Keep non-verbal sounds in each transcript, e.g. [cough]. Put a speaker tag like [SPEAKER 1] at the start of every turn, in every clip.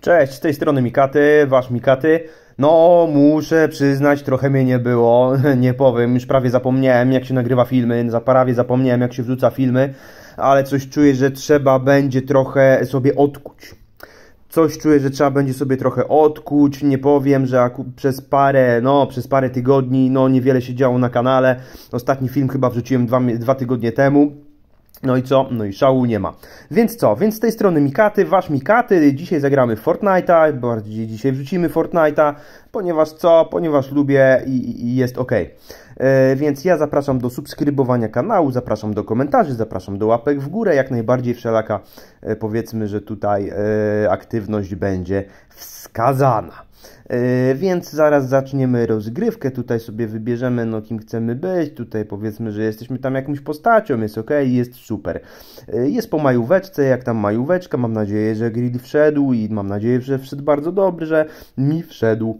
[SPEAKER 1] Cześć, z tej strony Mikaty, wasz Mikaty. No, muszę przyznać, trochę mnie nie było, [laughs] nie powiem, już prawie zapomniałem jak się nagrywa filmy, no, prawie zapomniałem jak się wrzuca filmy, ale coś czuję, że trzeba będzie trochę sobie odkuć. Coś czuję, że trzeba będzie sobie trochę odkuć, nie powiem, że przez parę, no, przez parę tygodni, no, niewiele się działo na kanale. Ostatni film chyba wrzuciłem dwa, dwa tygodnie temu. No i co? No i szału nie ma. Więc co? Więc z tej strony Mikaty, wasz Mikaty. Dzisiaj zagramy Fortnite'a, bardziej dzisiaj wrzucimy Fortnite'a, ponieważ co? Ponieważ lubię i, i jest ok. E, więc ja zapraszam do subskrybowania kanału, zapraszam do komentarzy, zapraszam do łapek w górę. Jak najbardziej wszelaka, e, powiedzmy, że tutaj e, aktywność będzie wskazana. E, więc zaraz zaczniemy rozgrywkę, tutaj sobie wybierzemy no kim chcemy być, tutaj powiedzmy, że jesteśmy tam jakąś postacią, jest ok, jest super. E, jest po majóweczce, jak tam majóweczka, mam nadzieję, że grill wszedł i mam nadzieję, że wszedł bardzo dobry, że mi wszedł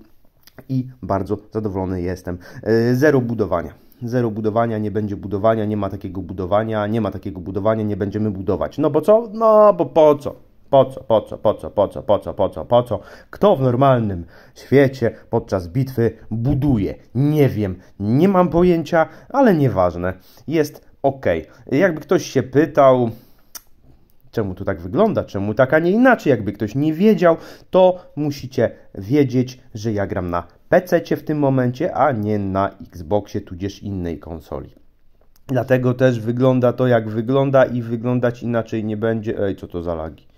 [SPEAKER 1] i bardzo zadowolony jestem. E, zero budowania zero budowania, nie będzie budowania, nie ma takiego budowania, nie ma takiego budowania, nie będziemy budować. No bo co? No bo po co? Po co, po co, po co, po co, po co, po co, po co? Kto w normalnym świecie podczas bitwy buduje? Nie wiem, nie mam pojęcia, ale nieważne. Jest ok. Jakby ktoś się pytał, czemu to tak wygląda, czemu tak, a nie inaczej. Jakby ktoś nie wiedział, to musicie wiedzieć, że ja gram na PC w tym momencie, a nie na Xboxie tudzież innej konsoli. Dlatego też wygląda to jak wygląda i wyglądać inaczej nie będzie. Ej, co to za lagi?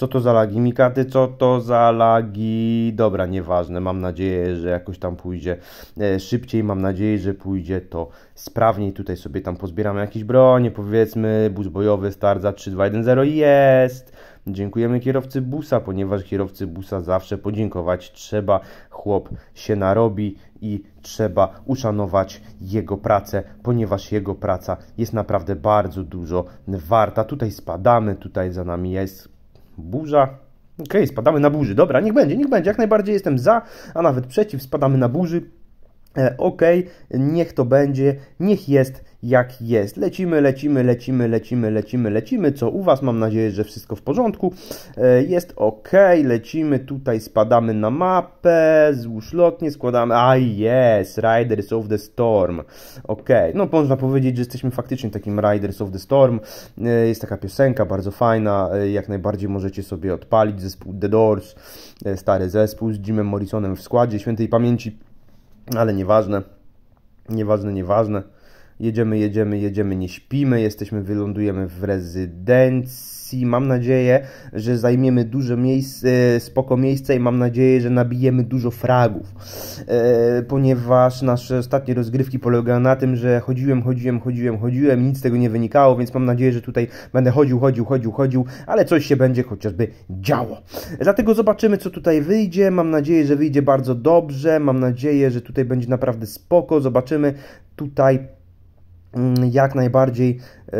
[SPEAKER 1] Co to za lagi? Mikaty, co to za lagi? Dobra, nieważne. Mam nadzieję, że jakoś tam pójdzie e, szybciej. Mam nadzieję, że pójdzie to sprawniej. Tutaj sobie tam pozbieramy jakieś bronie, powiedzmy. Bus bojowy start za 0. jest. Dziękujemy kierowcy busa, ponieważ kierowcy busa zawsze podziękować trzeba. Chłop się narobi i trzeba uszanować jego pracę, ponieważ jego praca jest naprawdę bardzo dużo warta. Tutaj spadamy, tutaj za nami jest burza. Okej, okay, spadamy na burzy. Dobra, niech będzie, niech będzie. Jak najbardziej jestem za, a nawet przeciw. Spadamy na burzy. E, ok, niech to będzie, niech jest jak jest. Lecimy, lecimy, lecimy, lecimy, lecimy, lecimy. Co u Was? Mam nadzieję, że wszystko w porządku. E, jest ok, lecimy tutaj, spadamy na mapę, złóżlotnie składamy. A jest, Riders of the Storm. Ok, no można powiedzieć, że jesteśmy faktycznie takim Riders of the Storm. E, jest taka piosenka, bardzo fajna, jak najbardziej możecie sobie odpalić. Zespół The Doors, stary zespół z Jimem Morrisonem w składzie świętej pamięci ale nieważne, nieważne, nieważne. Jedziemy, jedziemy, jedziemy, nie śpimy, jesteśmy, wylądujemy w rezydencji Mam nadzieję, że zajmiemy duże miejsce, spoko miejsce i mam nadzieję, że nabijemy dużo fragów. E, ponieważ nasze ostatnie rozgrywki polegały na tym, że chodziłem, chodziłem, chodziłem, chodziłem i nic z tego nie wynikało, więc mam nadzieję, że tutaj będę chodził, chodził, chodził, chodził, ale coś się będzie chociażby działo. Dlatego zobaczymy, co tutaj wyjdzie. Mam nadzieję, że wyjdzie bardzo dobrze. Mam nadzieję, że tutaj będzie naprawdę spoko. Zobaczymy tutaj Mm, jak najbardziej, e,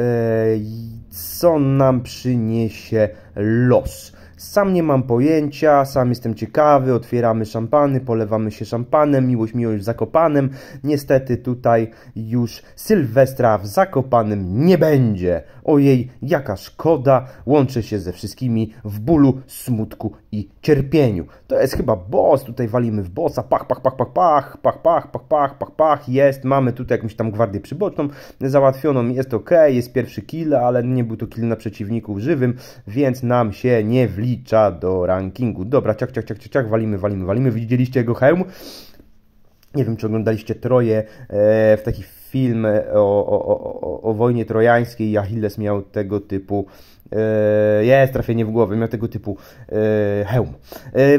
[SPEAKER 1] co nam przyniesie los. Sam nie mam pojęcia, sam jestem ciekawy, otwieramy szampany, polewamy się szampanem, miłość miłość w Zakopanem. Niestety tutaj już Sylwestra w Zakopanem nie będzie. Ojej, jaka szkoda, łączę się ze wszystkimi w bólu, smutku i cierpieniu. To jest chyba boss, tutaj walimy w bossa, pach, pach, pach, pach, pach, pach, pach, pach, pach, pach, pach, jest, mamy tutaj jakąś tam gwardię przyboczną załatwioną, jest ok, jest pierwszy kill, ale nie był to kill na przeciwników żywym, więc nam się nie wlicza do rankingu. Dobra, ciach, ciak, ciak, ciak, ciak, walimy, walimy, walimy, widzieliście jego hełm? Nie wiem, czy oglądaliście Troje w takich film e, o, o, o, o wojnie trojańskiej i Achilles miał tego typu e, jest trafienie w głowę, miał tego typu e, hełm.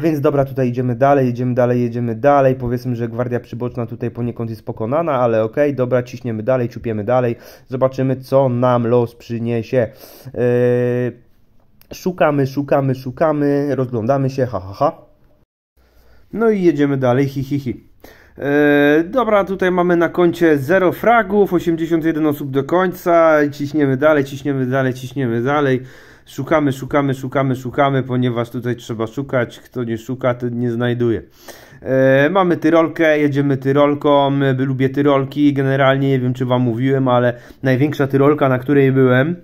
[SPEAKER 1] Więc dobra, tutaj idziemy dalej, jedziemy dalej, jedziemy dalej. Powiedzmy, że gwardia przyboczna tutaj poniekąd jest pokonana, ale okej, okay, dobra, ciśniemy dalej, ciupiemy dalej. Zobaczymy, co nam los przyniesie. Szukamy, szukamy, szukamy, rozglądamy się, ha, ha, ha. No i jedziemy dalej, hi, hi, hi. E, dobra, tutaj mamy na koncie 0 fragów, 81 osób do końca, ciśniemy dalej, ciśniemy dalej, ciśniemy dalej. Szukamy, szukamy, szukamy, szukamy, ponieważ tutaj trzeba szukać. Kto nie szuka, ten nie znajduje. Yy, mamy Tyrolkę, jedziemy Tyrolką, e, lubię Tyrolki, generalnie nie wiem czy Wam mówiłem, ale największa Tyrolka, na której byłem,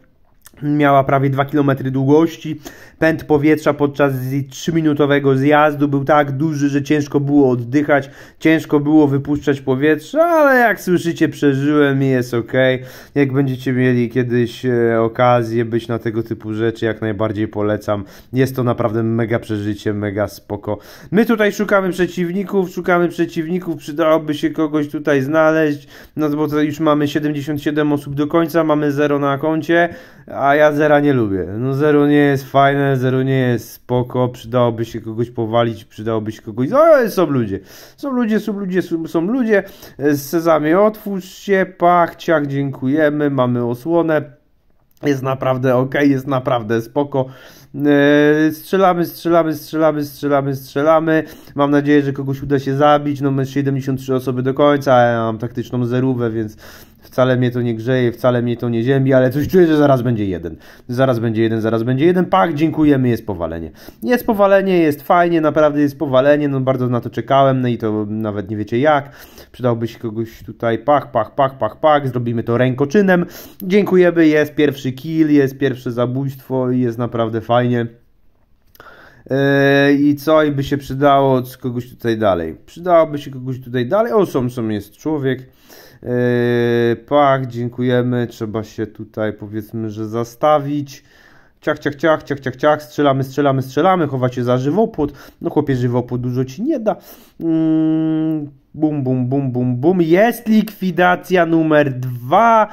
[SPEAKER 1] miała prawie 2 km długości. Pęd powietrza podczas 3-minutowego zjazdu był tak duży, że ciężko było oddychać, ciężko było wypuszczać powietrze, ale jak słyszycie, przeżyłem i jest ok. Jak będziecie mieli kiedyś e, okazję być na tego typu rzeczy, jak najbardziej polecam. Jest to naprawdę mega przeżycie, mega spoko. My tutaj szukamy przeciwników, szukamy przeciwników, przydałoby się kogoś tutaj znaleźć, no bo to już mamy 77 osób do końca, mamy 0 na koncie, a a ja zera nie lubię. No zero nie jest fajne, zero nie jest spoko, przydałoby się kogoś powalić, przydałoby się kogoś... O, no, są ludzie, są ludzie, są ludzie, są, są ludzie. Sezamie, otwórz się, pach, ciach, dziękujemy, mamy osłonę. Jest naprawdę ok, jest naprawdę spoko. E, strzelamy, strzelamy, strzelamy, strzelamy, strzelamy. Mam nadzieję, że kogoś uda się zabić. No, 73 osoby do końca, a ja mam taktyczną zerówę, więc wcale mnie to nie grzeje, wcale mnie to nie ziemi, ale coś czuję, że zaraz będzie jeden. Zaraz będzie jeden, zaraz będzie jeden. Pak, dziękujemy, jest powalenie. Jest powalenie, jest fajnie, naprawdę jest powalenie, no bardzo na to czekałem, no i to nawet nie wiecie jak. Przydałby się kogoś tutaj, pach, pach, pach, pach, pach, zrobimy to rękoczynem. Dziękujemy, jest pierwszy kill, jest pierwsze zabójstwo i jest naprawdę fajnie fajnie. Eee, I co i by się przydało od kogoś tutaj dalej? Przydałoby się kogoś tutaj dalej. O, są jest człowiek. Eee, Pach, dziękujemy. Trzeba się tutaj powiedzmy, że zastawić. Ciach, ciach, ciach, ciach, ciach, ciach, strzelamy, strzelamy, strzelamy, chowacie za żywopłot. No chłopie, żywopłot dużo ci nie da. Mm Bum, bum, bum, bum, bum. Jest likwidacja numer dwa.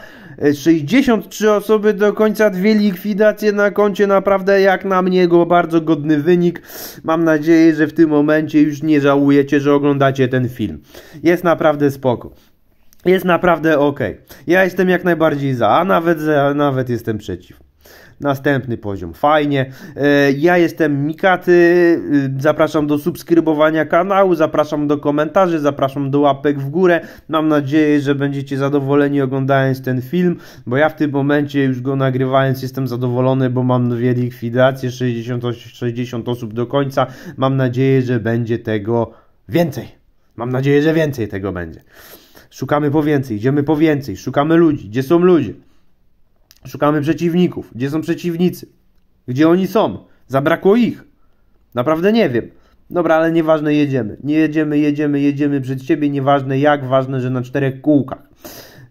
[SPEAKER 1] 63 e, osoby do końca, dwie likwidacje na koncie, naprawdę jak na mnie go bardzo godny wynik. Mam nadzieję, że w tym momencie już nie żałujecie, że oglądacie ten film. Jest naprawdę spoko. Jest naprawdę ok. Ja jestem jak najbardziej za, a nawet, za, a nawet jestem przeciw. Następny poziom, fajnie. E, ja jestem Mikaty, e, zapraszam do subskrybowania kanału, zapraszam do komentarzy, zapraszam do łapek w górę. Mam nadzieję, że będziecie zadowoleni oglądając ten film, bo ja w tym momencie już go nagrywając jestem zadowolony, bo mam dwie likwidacje, 60, 60 osób do końca. Mam nadzieję, że będzie tego więcej. Mam nadzieję, że więcej tego będzie. Szukamy po więcej, idziemy po więcej, szukamy ludzi, gdzie są ludzie. Szukamy przeciwników. Gdzie są przeciwnicy? Gdzie oni są? Zabrakło ich. Naprawdę nie wiem. Dobra, ale nieważne, jedziemy. Nie jedziemy, jedziemy, jedziemy przed siebie. Nieważne jak, ważne, że na czterech kółkach.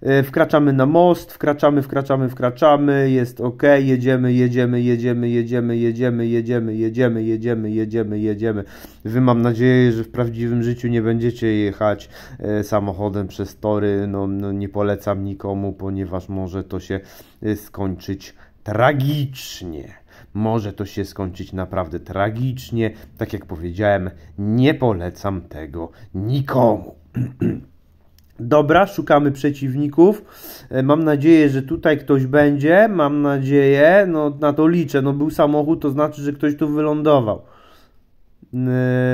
[SPEAKER 1] E, wkraczamy na most, wkraczamy, wkraczamy, wkraczamy, jest ok, jedziemy, jedziemy, jedziemy, jedziemy, jedziemy, jedziemy, jedziemy, jedziemy, jedziemy, jedziemy. Wy mam nadzieję, że w prawdziwym życiu nie będziecie jechać e, samochodem przez tory, no, no nie polecam nikomu, ponieważ może to się e, skończyć tragicznie. Może to się skończyć naprawdę tragicznie. Tak jak powiedziałem, nie polecam tego nikomu. [clears throat] Dobra, szukamy przeciwników. E, mam nadzieję, że tutaj ktoś będzie. Mam nadzieję, no na to liczę. No był samochód, to znaczy, że ktoś tu wylądował. E,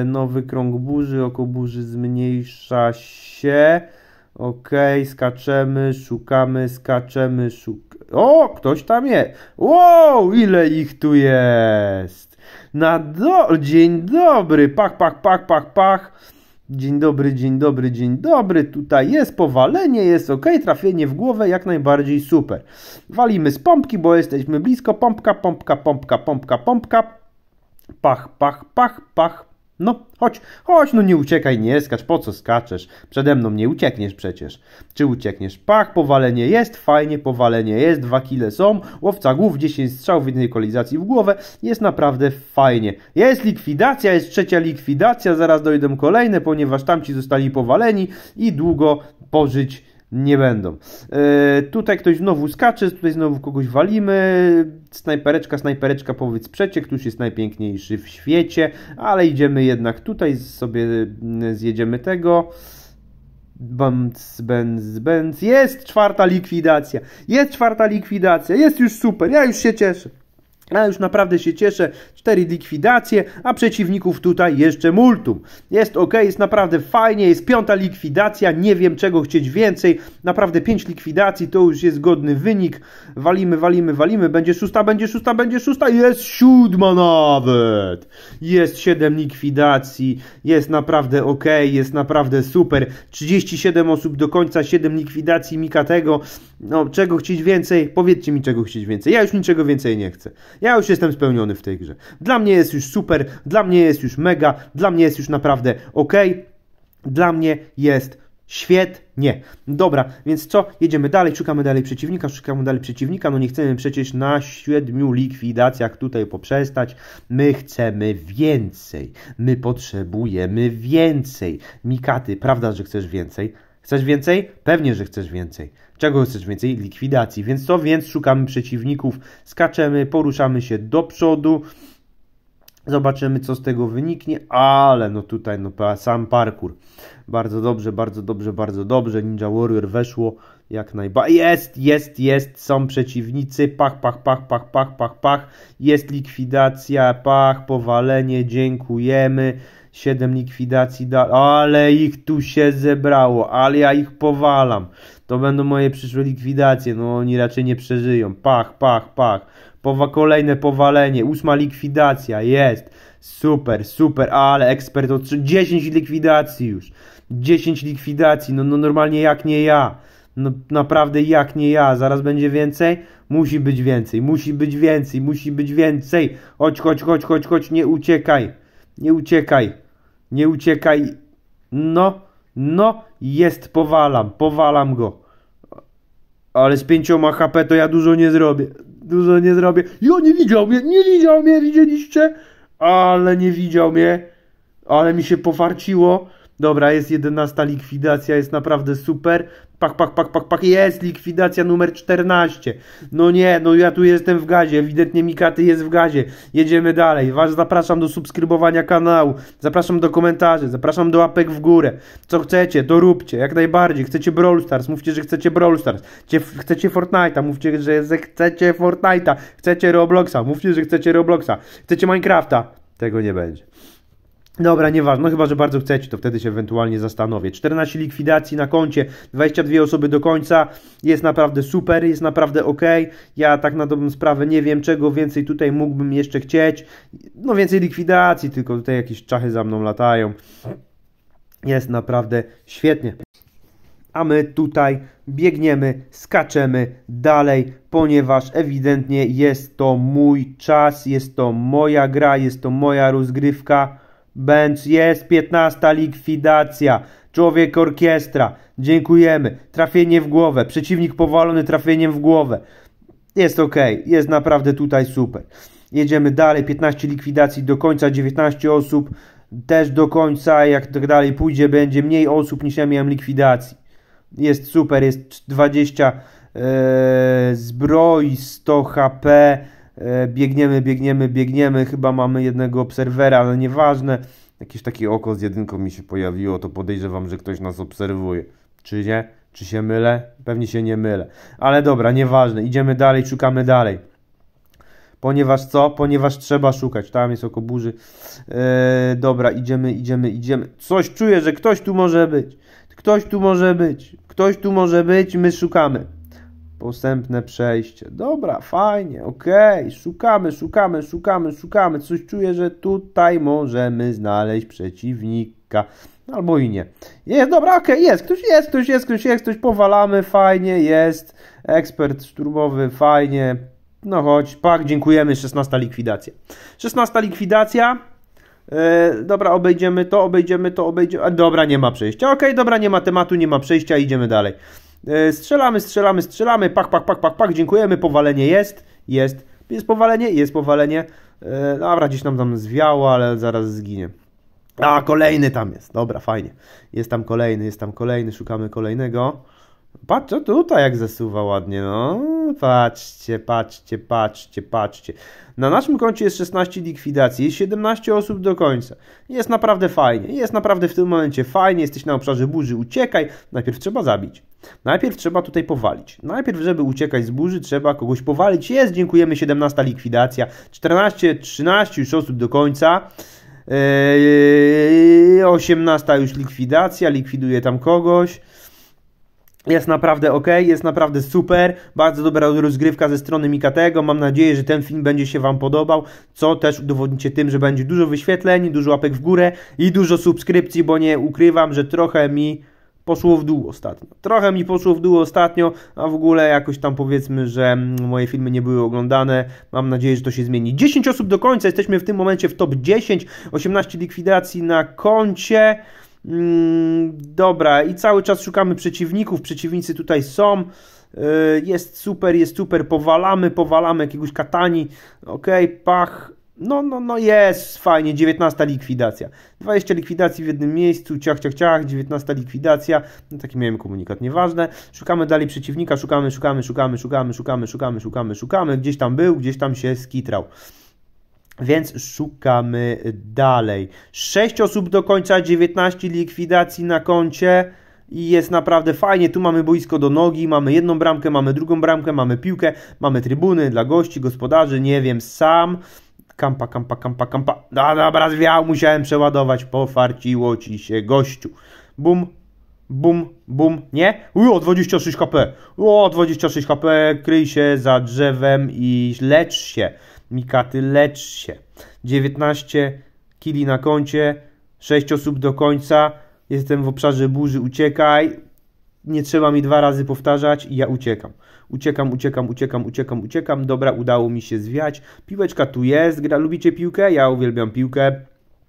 [SPEAKER 1] nowy krąg burzy, oko burzy zmniejsza się. Ok, skaczemy, szukamy, skaczemy, szukamy. O, ktoś tam jest. Wow, ile ich tu jest. Na do... Dzień dobry, pach, pach, pach, pach, pach. Dzień dobry, dzień dobry, dzień dobry. Tutaj jest powalenie, jest ok, trafienie w głowę jak najbardziej super. Walimy z pompki, bo jesteśmy blisko. Pompka, pompka, pompka, pompka, pompka. Pach, pach, pach, pach, no, chodź, chodź, no nie uciekaj, nie skacz, po co skaczesz? Przede mną nie uciekniesz przecież. Czy uciekniesz? Pach, powalenie jest, fajnie, powalenie jest, dwa kile są, łowca głów, 10 strzał w jednej kolizacji w głowę, jest naprawdę fajnie. Jest likwidacja, jest trzecia likwidacja, zaraz dojdą kolejne, ponieważ tamci zostali powaleni i długo pożyć nie będą. Yy, tutaj ktoś znowu skacze, tutaj znowu kogoś walimy. Snajpereczka, snajpereczka, powiedz przecie, ktoś jest najpiękniejszy w świecie, ale idziemy jednak tutaj, sobie mm, zjedziemy tego. Benz, benz, benz. Jest czwarta likwidacja. Jest czwarta likwidacja. Jest już super. Ja już się cieszę. Ale już naprawdę się cieszę. Cztery likwidacje, a przeciwników tutaj jeszcze multum. Jest ok, jest naprawdę fajnie. Jest piąta likwidacja, nie wiem czego chcieć więcej. Naprawdę pięć likwidacji to już jest godny wynik. Walimy, walimy, walimy. Będzie szósta, będzie szósta, będzie szósta. Jest siódma nawet. Jest siedem likwidacji. Jest naprawdę ok, jest naprawdę super. 37 osób do końca, 7 likwidacji Mikatego. No, czego chcieć więcej? Powiedzcie mi, czego chcieć więcej. Ja już niczego więcej nie chcę. Ja już jestem spełniony w tej grze. Dla mnie jest już super, dla mnie jest już mega, dla mnie jest już naprawdę ok. Dla mnie jest Świetnie. Dobra, więc co? Jedziemy dalej, szukamy dalej przeciwnika, szukamy dalej przeciwnika. No nie chcemy przecież na siedmiu likwidacjach tutaj poprzestać. My chcemy więcej. My potrzebujemy więcej. Mikaty, prawda, że chcesz więcej? Chcesz więcej? Pewnie, że chcesz więcej. Czego chcesz więcej? Likwidacji. Więc co? Więc szukamy przeciwników, skaczemy, poruszamy się do przodu. Zobaczymy, co z tego wyniknie, ale no tutaj no, sam parkour. Bardzo dobrze, bardzo dobrze, bardzo dobrze. Ninja Warrior weszło jak najbardziej. Jest, jest, jest, są przeciwnicy. Pach, pach, pach, pach, pach, pach, pach. Jest likwidacja, pach, powalenie, dziękujemy. 7 likwidacji, ale ich tu się zebrało, ale ja ich powalam. To będą moje przyszłe likwidacje, no oni raczej nie przeżyją. Pach, pach, pach. Powa kolejne powalenie, ósma likwidacja, jest. Super, super, ale ekspert o 10 likwidacji już. 10 likwidacji, no, no normalnie jak nie ja. No naprawdę jak nie ja, zaraz będzie więcej? Musi być więcej, musi być więcej, musi być więcej. Chodź, chodź, chodź, chodź, chodź, nie uciekaj. Nie uciekaj. Nie uciekaj. No, no, jest, powalam, powalam go. Ale z pięcioma HP to ja dużo nie zrobię. Dużo nie zrobię. Jo, nie widział mnie, nie widział mnie, widzieliście? Ale nie widział mnie. Ale mi się pofarciło. Dobra, jest 11 likwidacja, jest naprawdę super. Pak, pak, pak, pak, pak, jest likwidacja numer 14. No nie, no ja tu jestem w gazie, ewidentnie Mikaty jest w gazie. Jedziemy dalej. Was zapraszam do subskrybowania kanału, zapraszam do komentarzy, zapraszam do łapek w górę. Co chcecie, to róbcie, jak najbardziej. Chcecie Brawl Stars, mówcie, że chcecie Brawl Stars. chcecie Fortnite'a, mówcie, że chcecie Fortnite'a. Chcecie Robloxa, mówcie, że chcecie Robloxa. Chcecie Minecrafta, tego nie będzie. Dobra, nieważne, no chyba, że bardzo chcecie, to wtedy się ewentualnie zastanowię. 14 likwidacji na koncie, 22 osoby do końca, jest naprawdę super, jest naprawdę ok. Ja tak na dobrą sprawę nie wiem, czego więcej tutaj mógłbym jeszcze chcieć. No więcej likwidacji, tylko tutaj jakieś czachy za mną latają. Jest naprawdę świetnie. A my tutaj biegniemy, skaczemy dalej, ponieważ ewidentnie jest to mój czas, jest to moja gra, jest to moja rozgrywka Bęc jest, piętnasta likwidacja. Człowiek orkiestra. Dziękujemy. Trafienie w głowę. Przeciwnik powalony trafieniem w głowę. Jest ok, jest naprawdę tutaj super. Jedziemy dalej, 15 likwidacji do końca, 19 osób też do końca, jak tak dalej pójdzie, będzie mniej osób niż ja miałem likwidacji. Jest super, jest 20 yy, e, zbroi, 100 HP, E, biegniemy, biegniemy, biegniemy, chyba mamy jednego obserwera, ale nieważne. Jakieś takie oko z jedynką mi się pojawiło, to podejrzewam, że ktoś nas obserwuje. Czy nie? Czy się mylę? Pewnie się nie mylę. Ale dobra, nieważne, idziemy dalej, szukamy dalej. Ponieważ co? Ponieważ trzeba szukać. Tam jest oko burzy. Eee, dobra, idziemy, idziemy, idziemy. Coś czuję, że ktoś tu może być. Ktoś tu może być. Ktoś tu może być, my szukamy. Postępne przejście. Dobra, fajnie, okej. Okay. Szukamy, szukamy, szukamy, szukamy. Coś czuję, że tutaj możemy znaleźć przeciwnika. Albo i nie. Jest, dobra, okej, okay, jest. Ktoś jest, ktoś jest, ktoś jest, ktoś powalamy, fajnie, jest. Ekspert szturmowy, fajnie. No chodź, pak, dziękujemy, 16 likwidacja. 16 likwidacja. E, dobra, obejdziemy to, obejdziemy to, obejdziemy... dobra, nie ma przejścia. Okej, okay, dobra, nie ma tematu, nie ma przejścia, idziemy dalej. E, strzelamy, strzelamy, strzelamy, pak, pak, pak, pak, pak, dziękujemy, powalenie jest, jest, jest powalenie, jest powalenie. E, dobra, gdzieś nam tam zwiało, ale zaraz zginie. A, kolejny tam jest, dobra, fajnie. Jest tam kolejny, jest tam kolejny, szukamy kolejnego. Patrz, tutaj jak zasuwa ładnie, no. Patrzcie, patrzcie, patrzcie, patrzcie. Na naszym koncie jest 16 likwidacji, jest 17 osób do końca. Jest naprawdę fajnie, jest naprawdę w tym momencie fajnie, jesteś na obszarze burzy, uciekaj. Najpierw trzeba zabić. Najpierw trzeba tutaj powalić. Najpierw, żeby uciekać z burzy, trzeba kogoś powalić. Jest, dziękujemy, 17 likwidacja. 14, 13 już osób do końca. 18 eee, już likwidacja, likwiduje tam kogoś. Jest naprawdę ok, jest naprawdę super, bardzo dobra rozgrywka ze strony Mikatego. Mam nadzieję, że ten film będzie się Wam podobał, co też udowodnicie tym, że będzie dużo wyświetleń, dużo łapek w górę i dużo subskrypcji, bo nie ukrywam, że trochę mi poszło w dół ostatnio. Trochę mi poszło w dół ostatnio, a w ogóle jakoś tam powiedzmy, że moje filmy nie były oglądane. Mam nadzieję, że to się zmieni. 10 osób do końca, jesteśmy w tym momencie w top 10, 18 likwidacji na koncie. Mm, dobra, i cały czas szukamy przeciwników. Przeciwnicy tutaj są. Y, jest super, jest super. Powalamy, powalamy jakiegoś katani. ok, pach. No, no, no jest, fajnie, 19 likwidacja. 20 likwidacji w jednym miejscu, ciach, ciach, ciach, 19 likwidacja. No, taki miałem komunikat, nieważne. Szukamy dalej przeciwnika, szukamy, szukamy, szukamy, szukamy, szukamy, szukamy, szukamy, szukamy, szukamy. Gdzieś tam był, gdzieś tam się skitrał. Więc szukamy dalej. 6 osób do końca, 19 likwidacji na koncie i jest naprawdę fajnie. Tu mamy boisko do nogi, mamy jedną bramkę, mamy drugą bramkę, mamy piłkę, mamy trybuny dla gości, gospodarzy, nie wiem, sam. Kampa, kampa, kampa, kampa. No dobra, zwiał, musiałem przeładować, pofarciło ci się gościu. Bum, bum, bum, nie? O, 26 HP, o, 26 HP, kryj się za drzewem i lecz się. Mikaty, lecz się. 19 kili na koncie, 6 osób do końca, jestem w obszarze burzy, uciekaj. Nie trzeba mi dwa razy powtarzać i ja uciekam. Uciekam, uciekam, uciekam, uciekam, uciekam. Dobra, udało mi się zwiać. Piłeczka tu jest. Gra, lubicie piłkę? Ja uwielbiam piłkę.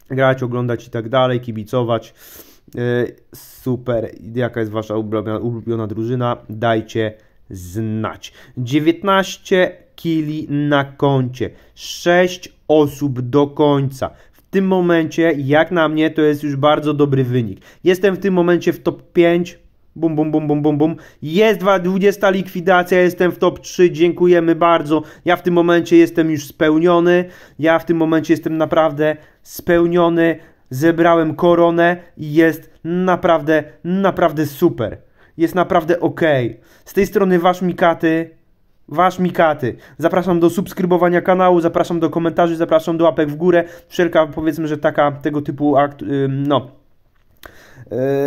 [SPEAKER 1] Grać, oglądać i tak dalej, kibicować. Yy, super. Jaka jest wasza ulubiona, ulubiona drużyna? Dajcie znać. 19 kili na koncie. 6 osób do końca. W tym momencie, jak na mnie, to jest już bardzo dobry wynik. Jestem w tym momencie w top 5. Bum, bum, bum, bum, bum, bum. Jest 20 likwidacja, jestem w top 3, dziękujemy bardzo. Ja w tym momencie jestem już spełniony. Ja w tym momencie jestem naprawdę spełniony. Zebrałem koronę i jest naprawdę, naprawdę super. Jest naprawdę ok. Z tej strony wasz Mikaty. Wasz Mikaty. Zapraszam do subskrybowania kanału, zapraszam do komentarzy, zapraszam do łapek w górę. Wszelka, powiedzmy, że taka tego typu akt, y, no,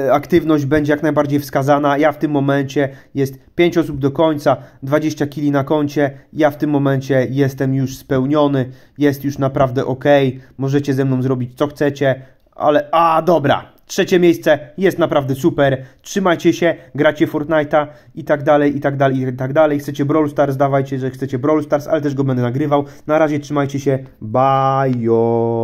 [SPEAKER 1] y, aktywność będzie jak najbardziej wskazana. Ja w tym momencie jest 5 osób do końca, 20 kili na koncie. Ja w tym momencie jestem już spełniony, jest już naprawdę ok. Możecie ze mną zrobić co chcecie, ale a dobra. Trzecie miejsce jest naprawdę super. Trzymajcie się, gracie Fortnite'a i tak dalej, i tak dalej, i tak dalej. Chcecie Brawl Stars, dawajcie, że chcecie Brawl Stars, ale też go będę nagrywał. Na razie trzymajcie się, bye!